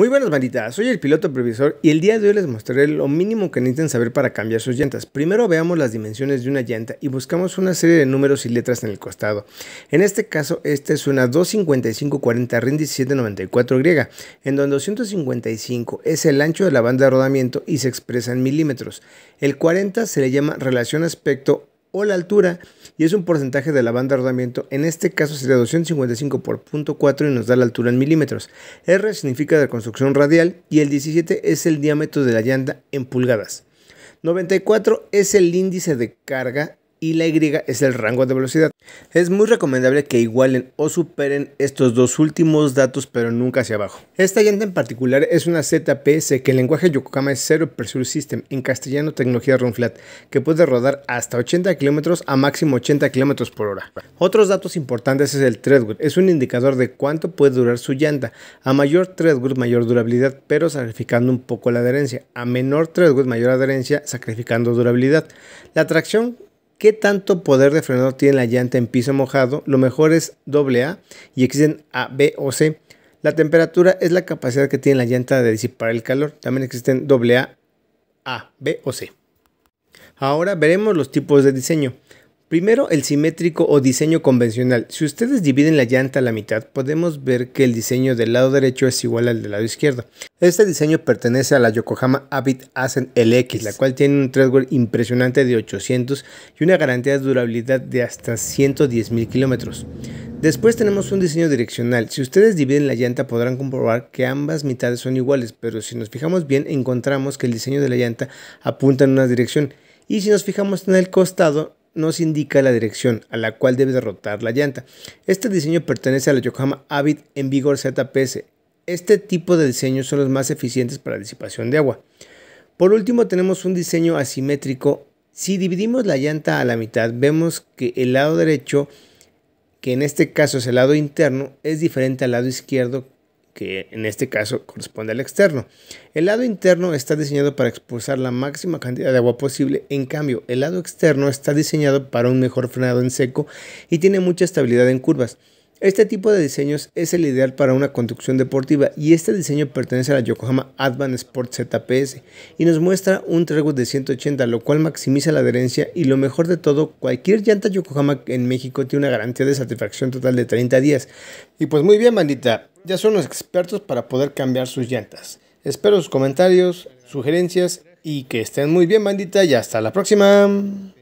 Muy buenas banditas, soy el piloto previsor y el día de hoy les mostraré lo mínimo que necesitan saber para cambiar sus llantas. Primero veamos las dimensiones de una llanta y buscamos una serie de números y letras en el costado. En este caso, esta es una 255 40 RIN 1794 y en donde 255 es el ancho de la banda de rodamiento y se expresa en milímetros. El 40 se le llama relación aspecto o la altura y es un porcentaje de la banda de rodamiento, en este caso sería 255 por 0.4 y nos da la altura en milímetros. R significa de construcción radial y el 17 es el diámetro de la llanta en pulgadas. 94 es el índice de carga y la Y es el rango de velocidad. Es muy recomendable que igualen o superen estos dos últimos datos, pero nunca hacia abajo. Esta llanta en particular es una ZPS que el lenguaje Yokohama es Zero Pressure System, en castellano tecnología Flat, que puede rodar hasta 80 km a máximo 80 km por hora. Otros datos importantes es el threadwood, es un indicador de cuánto puede durar su llanta. A mayor threadwood, mayor durabilidad, pero sacrificando un poco la adherencia. A menor threadwood, mayor adherencia, sacrificando durabilidad. La tracción qué tanto poder de frenado tiene la llanta en piso mojado, lo mejor es AA y existen A, B o C. La temperatura es la capacidad que tiene la llanta de disipar el calor. También existen AA, A, B o C. Ahora veremos los tipos de diseño. Primero, el simétrico o diseño convencional. Si ustedes dividen la llanta a la mitad, podemos ver que el diseño del lado derecho es igual al del lado izquierdo. Este diseño pertenece a la Yokohama Avid Asen LX, la cual tiene un treadwear impresionante de 800 y una garantía de durabilidad de hasta 110.000 kilómetros. Después tenemos un diseño direccional. Si ustedes dividen la llanta podrán comprobar que ambas mitades son iguales, pero si nos fijamos bien encontramos que el diseño de la llanta apunta en una dirección. Y si nos fijamos en el costado, nos indica la dirección a la cual debe derrotar la llanta. Este diseño pertenece a la Yokohama Avid en vigor ZPS. Este tipo de diseños son los más eficientes para la disipación de agua. Por último tenemos un diseño asimétrico. Si dividimos la llanta a la mitad vemos que el lado derecho, que en este caso es el lado interno, es diferente al lado izquierdo que en este caso corresponde al externo. El lado interno está diseñado para expulsar la máxima cantidad de agua posible, en cambio el lado externo está diseñado para un mejor frenado en seco y tiene mucha estabilidad en curvas. Este tipo de diseños es el ideal para una conducción deportiva y este diseño pertenece a la Yokohama Advan Sport ZPS y nos muestra un trago de 180 lo cual maximiza la adherencia y lo mejor de todo cualquier llanta Yokohama en México tiene una garantía de satisfacción total de 30 días. Y pues muy bien bandita, ya son los expertos para poder cambiar sus llantas. Espero sus comentarios, sugerencias y que estén muy bien bandita y hasta la próxima.